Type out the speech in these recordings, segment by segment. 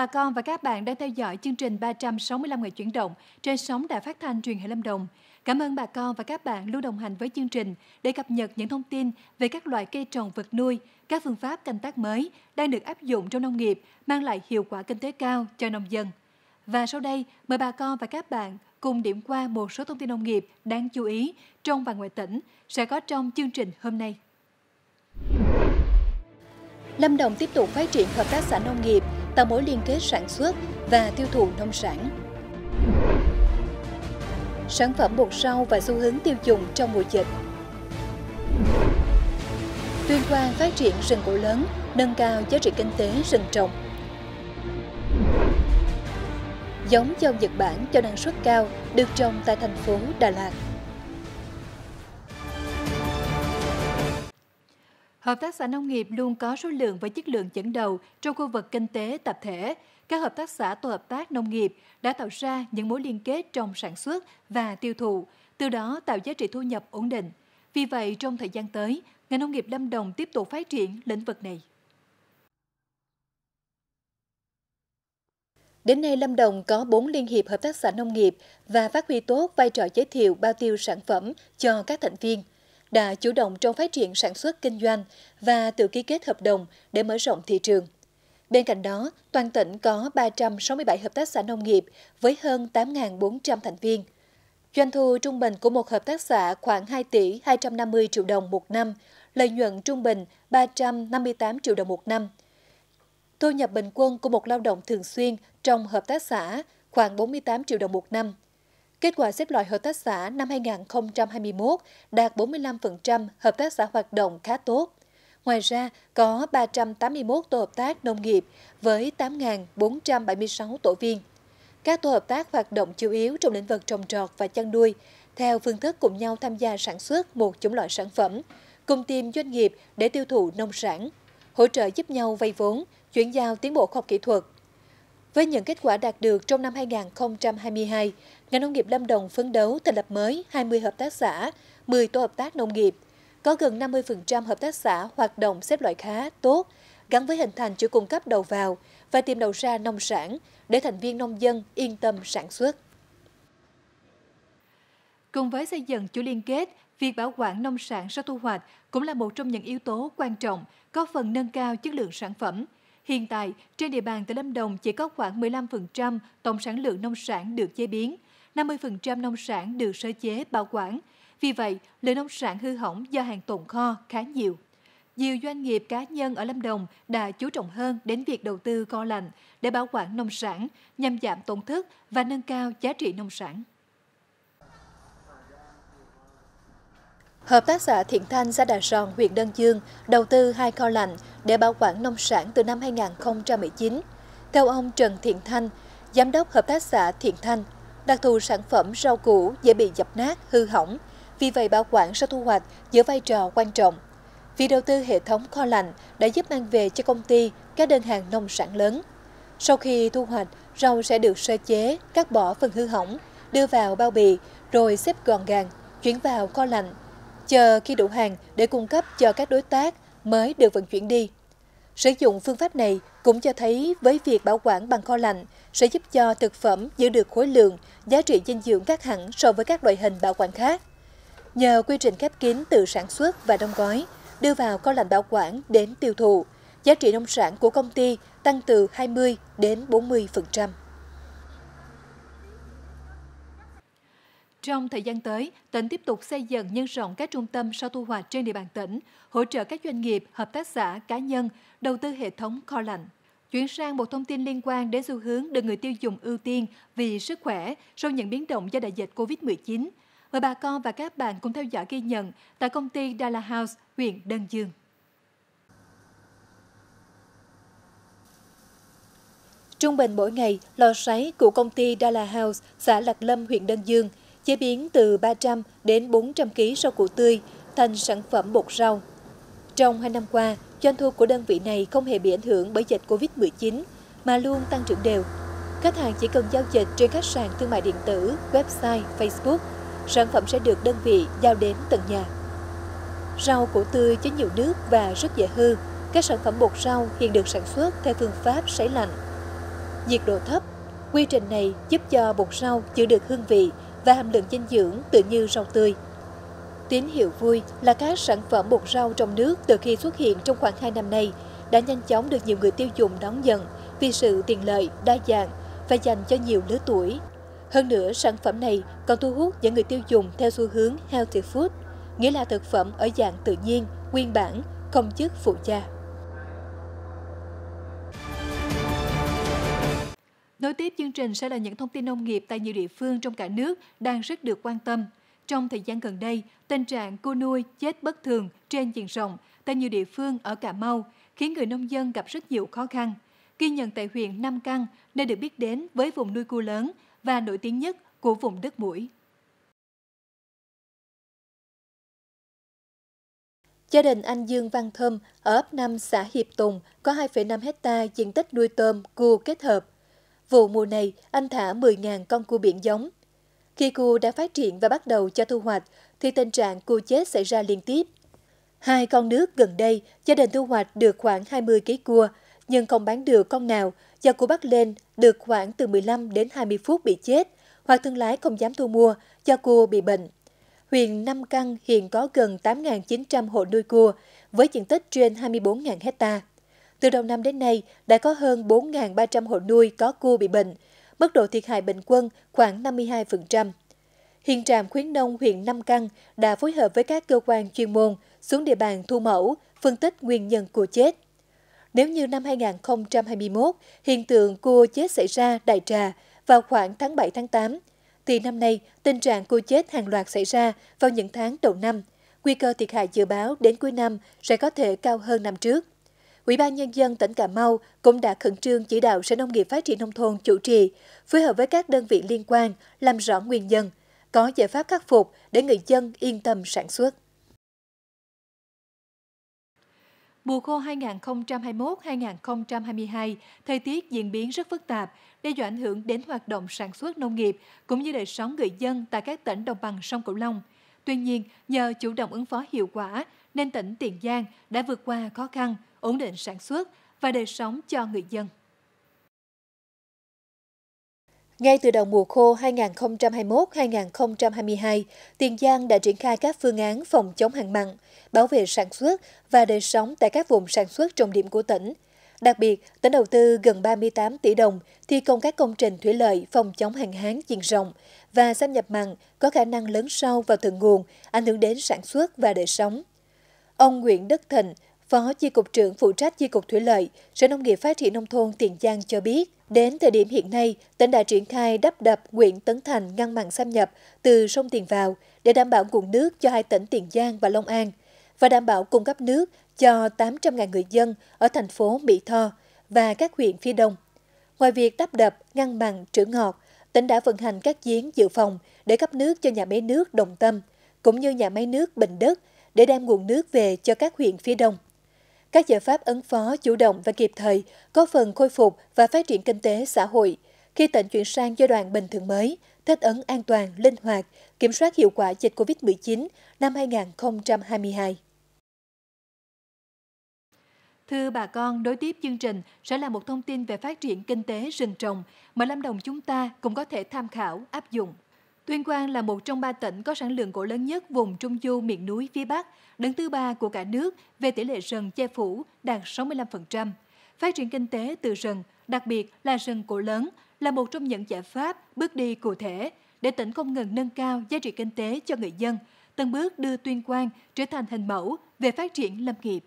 Bà con và các bạn đang theo dõi chương trình 365 ngày chuyển động trên sóng Đài Phát thanh Truyền hình Lâm Đồng. Cảm ơn bà con và các bạn luôn đồng hành với chương trình để cập nhật những thông tin về các loại cây trồng vật nuôi, các phương pháp canh tác mới đang được áp dụng trong nông nghiệp mang lại hiệu quả kinh tế cao cho nông dân. Và sau đây, mời bà con và các bạn cùng điểm qua một số thông tin nông nghiệp đáng chú ý trong và ngoài tỉnh sẽ có trong chương trình hôm nay. Lâm Đồng tiếp tục phát triển hợp tác xã nông nghiệp tạo mối liên kết sản xuất và tiêu thụ nông sản. Sản phẩm bột rau và xu hướng tiêu dùng trong mùa dịch Tuyên Quang phát triển rừng gỗ lớn, nâng cao giá trị kinh tế rừng trồng. Giống dâu Nhật Bản cho năng suất cao được trồng tại thành phố Đà Lạt. Hợp tác xã nông nghiệp luôn có số lượng và chất lượng dẫn đầu trong khu vực kinh tế tập thể. Các hợp tác xã tổ hợp tác nông nghiệp đã tạo ra những mối liên kết trong sản xuất và tiêu thụ, từ đó tạo giá trị thu nhập ổn định. Vì vậy, trong thời gian tới, ngành nông nghiệp Lâm Đồng tiếp tục phát triển lĩnh vực này. Đến nay, Lâm Đồng có 4 liên hiệp hợp tác xã nông nghiệp và phát huy tốt vai trò giới thiệu bao tiêu sản phẩm cho các thành viên – đã chủ động trong phát triển sản xuất kinh doanh và tự ký kết hợp đồng để mở rộng thị trường. Bên cạnh đó, toàn tỉnh có 367 hợp tác xã nông nghiệp với hơn 8.400 thành viên. Doanh thu trung bình của một hợp tác xã khoảng 2 tỷ 250 triệu đồng một năm, lợi nhuận trung bình 358 triệu đồng một năm. Thu nhập bình quân của một lao động thường xuyên trong hợp tác xã khoảng 48 triệu đồng một năm. Kết quả xếp loại hợp tác xã năm 2021 đạt 45%, hợp tác xã hoạt động khá tốt. Ngoài ra, có 381 tổ hợp tác nông nghiệp với 8.476 tổ viên. Các tổ hợp tác hoạt động chủ yếu trong lĩnh vực trồng trọt và chăn nuôi, theo phương thức cùng nhau tham gia sản xuất một chủng loại sản phẩm, cùng tìm doanh nghiệp để tiêu thụ nông sản, hỗ trợ giúp nhau vay vốn, chuyển giao tiến bộ khoa học kỹ thuật. Với những kết quả đạt được trong năm 2022, ngành nông nghiệp Lâm Đồng phấn đấu thành lập mới 20 hợp tác xã, 10 tổ hợp tác nông nghiệp. Có gần 50% hợp tác xã hoạt động xếp loại khá, tốt, gắn với hình thành chuỗi cung cấp đầu vào và tìm đầu ra nông sản để thành viên nông dân yên tâm sản xuất. Cùng với xây dựng chuỗi liên kết, việc bảo quản nông sản sau thu hoạch cũng là một trong những yếu tố quan trọng có phần nâng cao chất lượng sản phẩm. Hiện tại, trên địa bàn tỉnh Lâm Đồng chỉ có khoảng 15% tổng sản lượng nông sản được chế biến – 50% nông sản được sơ chế bảo quản. Vì vậy, lượng nông sản hư hỏng do hàng tồn kho khá nhiều. Nhiều doanh nghiệp cá nhân ở Lâm Đồng đã chú trọng hơn đến việc đầu tư kho lạnh để bảo quản nông sản nhằm giảm tổn thất và nâng cao giá trị nông sản. Hợp tác xã Thiện Thanh xã Đà Ròn, huyện Đơn Dương đầu tư hai kho lạnh để bảo quản nông sản từ năm 2019. Theo ông Trần Thiện Thanh, Giám đốc Hợp tác xã Thiện Thanh, Đặc thù sản phẩm rau củ dễ bị dập nát, hư hỏng, vì vậy bảo quản sau thu hoạch giữ vai trò quan trọng. Việc đầu tư hệ thống kho lạnh đã giúp mang về cho công ty các đơn hàng nông sản lớn. Sau khi thu hoạch, rau sẽ được sơ chế, cắt bỏ phần hư hỏng, đưa vào bao bì, rồi xếp gọn gàng, chuyển vào kho lạnh, chờ khi đủ hàng để cung cấp cho các đối tác mới được vận chuyển đi. Sử dụng phương pháp này cũng cho thấy với việc bảo quản bằng kho lạnh sẽ giúp cho thực phẩm giữ được khối lượng, giá trị dinh dưỡng khác hẳn so với các loại hình bảo quản khác. Nhờ quy trình khép kín từ sản xuất và đóng gói, đưa vào kho lạnh bảo quản đến tiêu thụ, giá trị nông sản của công ty tăng từ 20 đến 40%. Trong thời gian tới, tỉnh tiếp tục xây dựng nhân rộng các trung tâm sau thu hoạch trên địa bàn tỉnh, hỗ trợ các doanh nghiệp, hợp tác xã, cá nhân, đầu tư hệ thống kho lạnh. Chuyển sang một thông tin liên quan đến xu hướng được người tiêu dùng ưu tiên vì sức khỏe sau những biến động do đại dịch COVID-19. Mời bà con và các bạn cùng theo dõi ghi nhận tại công ty Dala House, huyện Đơn Dương. Trung bình mỗi ngày, lò sấy của công ty Dala House, xã Lạc Lâm, huyện Đơn Dương – chế biến từ 300 đến 400 kg rau củ tươi thành sản phẩm bột rau. Trong hai năm qua, doanh thu của đơn vị này không hề bị ảnh hưởng bởi dịch Covid-19 mà luôn tăng trưởng đều. Khách hàng chỉ cần giao dịch trên các sàn thương mại điện tử, website, Facebook, sản phẩm sẽ được đơn vị giao đến tận nhà. Rau củ tươi chứa nhiều nước và rất dễ hư. Các sản phẩm bột rau hiện được sản xuất theo phương pháp sấy lạnh. Nhiệt độ thấp, quy trình này giúp cho bột rau chịu được hương vị, và hàm lượng dinh dưỡng tự như rau tươi. Tín hiệu vui là các sản phẩm bột rau trong nước từ khi xuất hiện trong khoảng 2 năm nay đã nhanh chóng được nhiều người tiêu dùng đón nhận vì sự tiện lợi, đa dạng và dành cho nhiều lứa tuổi. Hơn nữa, sản phẩm này còn thu hút những người tiêu dùng theo xu hướng healthy food, nghĩa là thực phẩm ở dạng tự nhiên, nguyên bản, không chất phụ gia. Nối tiếp chương trình sẽ là những thông tin nông nghiệp tại nhiều địa phương trong cả nước đang rất được quan tâm. Trong thời gian gần đây, tình trạng cua nuôi chết bất thường trên diện rộng tại nhiều địa phương ở Cà Mau khiến người nông dân gặp rất nhiều khó khăn. Ghi nhận tại huyện Nam Căn, nơi được biết đến với vùng nuôi cua lớn và nổi tiếng nhất của vùng đất mũi. Gia đình anh Dương Văn Thơm ở ấp 5 xã Hiệp Tùng có 2,5 hecta diện tích nuôi tôm, cua kết hợp. Vụ mùa này, anh thả 10.000 con cua biển giống. Khi cua đã phát triển và bắt đầu cho thu hoạch, thì tình trạng cua chết xảy ra liên tiếp. Hai con nước gần đây, gia đình thu hoạch được khoảng 20 kg cua, nhưng không bán được con nào do cua bắt lên được khoảng từ 15 đến 20 phút bị chết, hoặc thương lái không dám thu mua do cua bị bệnh. Huyện Nam Căn hiện có gần 8.900 hộ nuôi cua với diện tích trên 24.000 hectare. Từ đầu năm đến nay, đã có hơn 4.300 hộ nuôi có cua bị bệnh, mức độ thiệt hại bình quân khoảng 52%. Hiện trạm khuyến nông huyện Nam Căn đã phối hợp với các cơ quan chuyên môn xuống địa bàn thu mẫu, phân tích nguyên nhân cua chết. Nếu như năm 2021, hiện tượng cua chết xảy ra đại trà vào khoảng tháng 7 tháng 8, thì năm nay tình trạng cua chết hàng loạt xảy ra vào những tháng đầu năm. Nguy cơ thiệt hại dự báo đến cuối năm sẽ có thể cao hơn năm trước. Ủy ban Nhân dân tỉnh Cà Mau cũng đã khẩn trương chỉ đạo Sở Nông nghiệp Phát triển Nông thôn chủ trì, phối hợp với các đơn vị liên quan làm rõ nguyên nhân, có giải pháp khắc phục để người dân yên tâm sản xuất. Mùa khô 2021-2022, thời tiết diễn biến rất phức tạp, đe dọa ảnh hưởng đến hoạt động sản xuất nông nghiệp cũng như đời sống người dân tại các tỉnh đồng bằng sông Cửu Long. Tuy nhiên, nhờ chủ động ứng phó hiệu quả nên tỉnh Tiền Giang đã vượt qua khó khăn, ổn định sản xuất và đời sống cho người dân. Ngay từ đầu mùa khô 2021-2022, Tiền Giang đã triển khai các phương án phòng chống hạn mặn, bảo vệ sản xuất và đời sống tại các vùng sản xuất trọng điểm của tỉnh. Đặc biệt, tỉnh đầu tư gần 38 tỷ đồng thi công các công trình thủy lợi phòng chống hạn hán diện rộng và xâm nhập mặn có khả năng lớn sâu vào thượng nguồn, ảnh hưởng đến sản xuất và đời sống. Ông Nguyễn Đức Thịnh, Phó Chi cục trưởng phụ trách Chi cục Thủy lợi, Sở Nông nghiệp Phát triển Nông thôn Tiền Giang cho biết, đến thời điểm hiện nay, tỉnh đã triển khai đắp đập huyện Tấn Thành ngăn mặn xâm nhập từ sông Tiền vào để đảm bảo nguồn nước cho hai tỉnh Tiền Giang và Long An và đảm bảo cung cấp nước cho 800.000 người dân ở thành phố Mỹ Tho và các huyện phía đông. Ngoài việc đắp đập, ngăn mặn, trữ ngọt, tỉnh đã vận hành các giếng dự phòng để cấp nước cho nhà máy nước Đồng Tâm, cũng như nhà máy nước Bình Đức để đem nguồn nước về cho các huyện phía đông các giải pháp ứng phó chủ động và kịp thời, có phần khôi phục và phát triển kinh tế xã hội. Khi tỉnh chuyển sang giai đoạn bình thường mới, thích ứng an toàn, linh hoạt, kiểm soát hiệu quả dịch COVID-19 năm 2022. Thưa bà con, đối tiếp chương trình sẽ là một thông tin về phát triển kinh tế rừng trồng mà Lâm Đồng chúng ta cũng có thể tham khảo, áp dụng. Tuyên Quang là một trong ba tỉnh có sản lượng gỗ lớn nhất vùng Trung Du miền núi phía Bắc, đứng thứ ba của cả nước về tỷ lệ rừng che phủ đạt 65%. Phát triển kinh tế từ rừng, đặc biệt là rừng gỗ lớn, là một trong những giải pháp bước đi cụ thể để tỉnh không ngừng nâng cao giá trị kinh tế cho người dân, từng bước đưa Tuyên Quang trở thành hình mẫu về phát triển lâm nghiệp.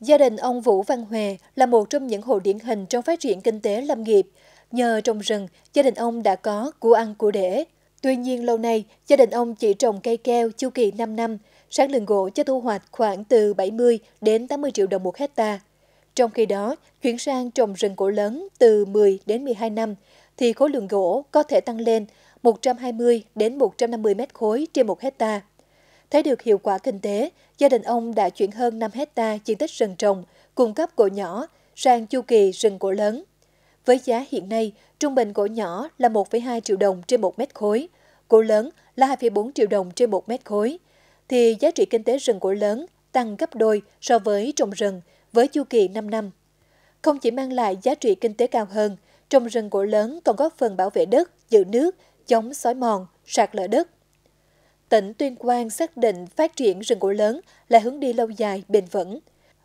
Gia đình ông Vũ Văn Huệ là một trong những hộ điển hình trong phát triển kinh tế lâm nghiệp. Nhờ trồng rừng, gia đình ông đã có của ăn của để. Tuy nhiên lâu nay, gia đình ông chỉ trồng cây keo chu kỳ 5 năm, sản lượng gỗ cho thu hoạch khoảng từ 70 đến 80 triệu đồng một hecta. Trong khi đó, chuyển sang trồng rừng gỗ lớn từ 10 đến 12 năm, thì khối lượng gỗ có thể tăng lên 120 đến 150 mét khối trên một hecta. Thấy được hiệu quả kinh tế, gia đình ông đã chuyển hơn 5 hecta diện tích rừng trồng, cung cấp gỗ nhỏ sang chu kỳ rừng gỗ lớn. Với giá hiện nay, trung bình gỗ nhỏ là 1,2 triệu đồng trên 1 mét khối, gỗ lớn là 2,4 triệu đồng trên 1 mét khối, thì giá trị kinh tế rừng gỗ lớn tăng gấp đôi so với trồng rừng với chu kỳ 5 năm. Không chỉ mang lại giá trị kinh tế cao hơn, trồng rừng gỗ lớn còn góp phần bảo vệ đất, giữ nước, chống xói mòn, sạt lở đất. Tỉnh Tuyên Quang xác định phát triển rừng gỗ lớn là hướng đi lâu dài, bền vững.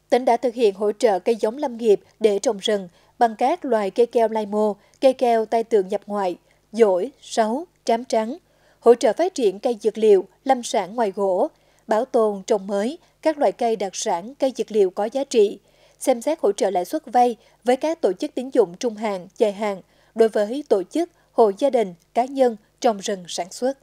Tỉnh đã thực hiện hỗ trợ cây giống lâm nghiệp để trồng rừng, bằng các loài cây keo lai mô, cây keo tai tường nhập ngoại, dổi, sấu, trám trắng, hỗ trợ phát triển cây dược liệu, lâm sản ngoài gỗ, bảo tồn trồng mới các loại cây đặc sản, cây dược liệu có giá trị, xem xét hỗ trợ lãi suất vay với các tổ chức tín dụng trung hạn, dài hạn đối với tổ chức, hộ gia đình, cá nhân trồng rừng sản xuất.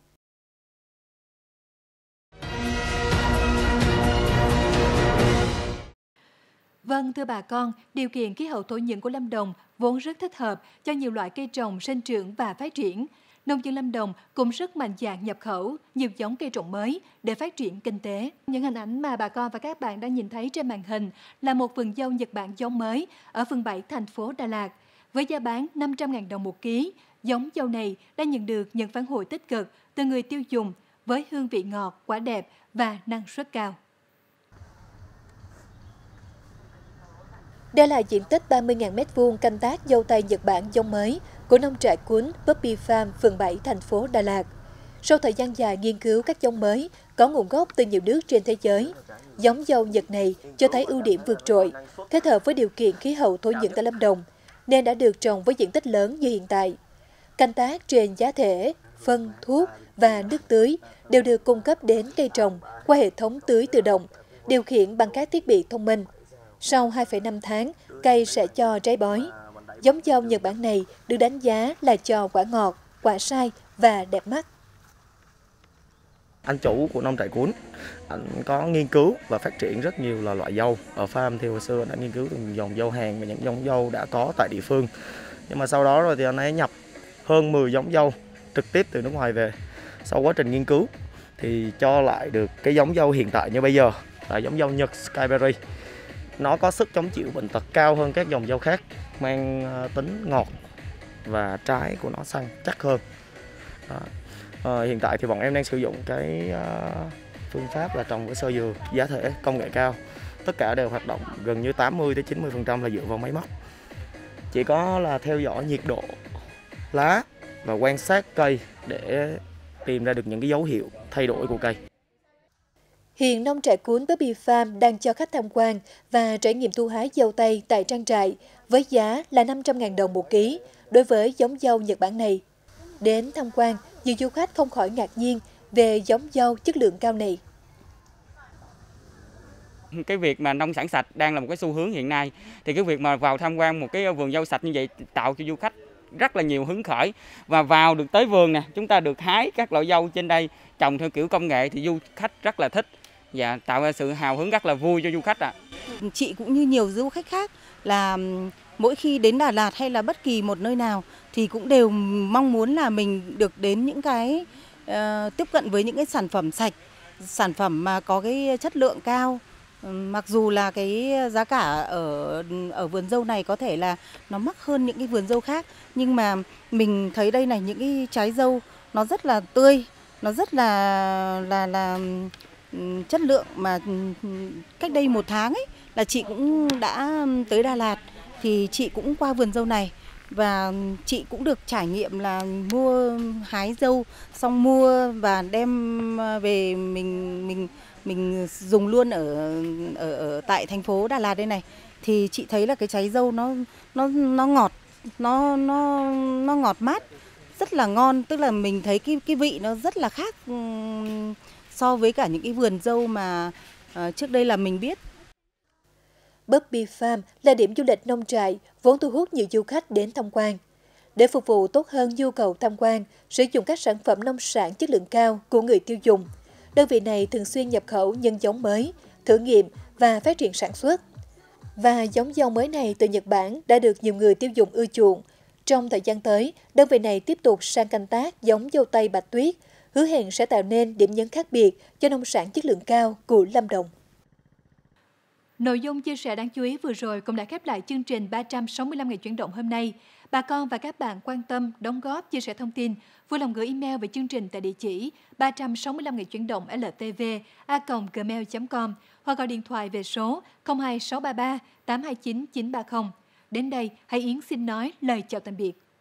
Vâng, thưa bà con, điều kiện khí hậu thổ nhưỡng của Lâm Đồng vốn rất thích hợp cho nhiều loại cây trồng sinh trưởng và phát triển. Nông dân Lâm Đồng cũng rất mạnh dạn nhập khẩu nhiều giống cây trồng mới để phát triển kinh tế. Những hình ảnh mà bà con và các bạn đang nhìn thấy trên màn hình là một vườn dâu Nhật Bản giống mới ở phường 7 thành phố Đà Lạt với giá bán 500.000 đồng một ký. Giống dâu này đã nhận được những phản hồi tích cực từ người tiêu dùng với hương vị ngọt, quả đẹp và năng suất cao. Đây là diện tích 30.000 m2 canh tác dâu tây Nhật Bản giống mới của nông trại cuốn Puppy Farm, phường 7, thành phố Đà Lạt. Sau thời gian dài nghiên cứu các giống mới có nguồn gốc từ nhiều nước trên thế giới, giống dâu Nhật này cho thấy ưu điểm vượt trội, kết hợp với điều kiện khí hậu thổ nhưỡng tại Lâm Đồng, nên đã được trồng với diện tích lớn như hiện tại. Canh tác trên giá thể, phân, thuốc và nước tưới đều được cung cấp đến cây trồng qua hệ thống tưới tự động, điều khiển bằng các thiết bị thông minh sau 2,5 tháng, cây sẽ cho trái bói. Giống dâu Nhật Bản này được đánh giá là cho quả ngọt, quả sai và đẹp mắt. Anh chủ của nông trại cuốn, anh có nghiên cứu và phát triển rất nhiều là loại dâu. Ở farm thì hồi xưa anh đã nghiên cứu từng dòng dâu hàng và những dòng dâu đã có tại địa phương. Nhưng mà sau đó rồi thì anh ấy nhập hơn 10 giống dâu trực tiếp từ nước ngoài về. Sau quá trình nghiên cứu thì cho lại được cái giống dâu hiện tại như bây giờ là giống dâu Nhật Skyberry nó có sức chống chịu bệnh tật cao hơn các dòng dâu khác mang ờ, tính ngọt và trái của nó săn chắc hơn À, hiện tại thì bọn em đang sử dụng cái ờ, phương pháp là trồng với sơ dừa giá thể công nghệ cao tất cả đều hoạt động gần như 80 tới 90 phần trăm là dựa vào máy móc chỉ có là theo dõi nhiệt độ lá và quan sát cây để tìm ra được những cái dấu hiệu thay đổi của cây Hiện nông trại cuốn Baby Farm đang cho khách tham quan và trải nghiệm thu hái dâu tây tại trang trại với giá là 500.000 đồng một ký đối với giống dâu Nhật Bản này. Đến tham quan, nhiều du khách không khỏi ngạc nhiên về giống dâu chất lượng cao này. Cái việc mà nông sản sạch đang là một cái xu hướng hiện nay thì cái việc mà vào tham quan một cái vườn dâu sạch như vậy tạo cho du khách rất là nhiều hứng khởi và vào được tới vườn nè chúng ta được hái các loại dâu trên đây trồng theo kiểu công nghệ thì du khách rất là thích và dạ, tạo ra sự hào hứng rất là vui cho du khách ạ. À. Chị cũng như nhiều du khách khác là mỗi khi đến Đà Lạt hay là bất kỳ một nơi nào thì cũng đều mong muốn là mình được đến những cái uh, tiếp cận với những cái sản phẩm sạch, sản phẩm mà có cái chất lượng cao. Mặc dù là cái giá cả ở ở vườn dâu này có thể là nó mắc hơn những cái vườn dâu khác nhưng mà mình thấy đây này những cái trái dâu nó rất là tươi, nó rất là là là chất lượng mà cách đây một tháng ấy là chị cũng đã tới Đà Lạt thì chị cũng qua vườn dâu này và chị cũng được trải nghiệm là mua hái dâu xong mua và đem về mình mình mình dùng luôn ở ở, ở tại thành phố Đà Lạt đây này thì chị thấy là cái trái dâu nó nó nó ngọt nó nó nó ngọt mát rất là ngon tức là mình thấy cái cái vị nó rất là khác so với cả những cái vườn dâu mà ờ, trước đây là mình biết. Bobby Farm là điểm du lịch nông trại vốn thu hút nhiều du khách đến tham quan. Để phục vụ tốt hơn nhu cầu tham quan, sử dụng các sản phẩm nông sản chất lượng cao của người tiêu dùng, đơn vị này thường xuyên nhập khẩu nhân giống mới, thử nghiệm và phát triển sản xuất. Và giống dâu mới này từ Nhật Bản đã được nhiều người tiêu dùng ưa chuộng. Trong thời gian tới, đơn vị này tiếp tục sang canh tác giống dâu tây bạch tuyết, hứa hẹn sẽ tạo nên điểm nhấn khác biệt cho nông sản chất lượng cao của Lâm Đồng. Nội dung chia sẻ đáng chú ý vừa rồi cũng đã khép lại chương trình 365 ngày chuyển động hôm nay. Bà con và các bạn quan tâm, đóng góp, chia sẻ thông tin, vui lòng gửi email về chương trình tại địa chỉ 365 ngày chuyển động ltv a gmail.com hoặc gọi điện thoại về số 02633 829 930. Đến đây, hãy Yến xin nói lời chào tạm biệt.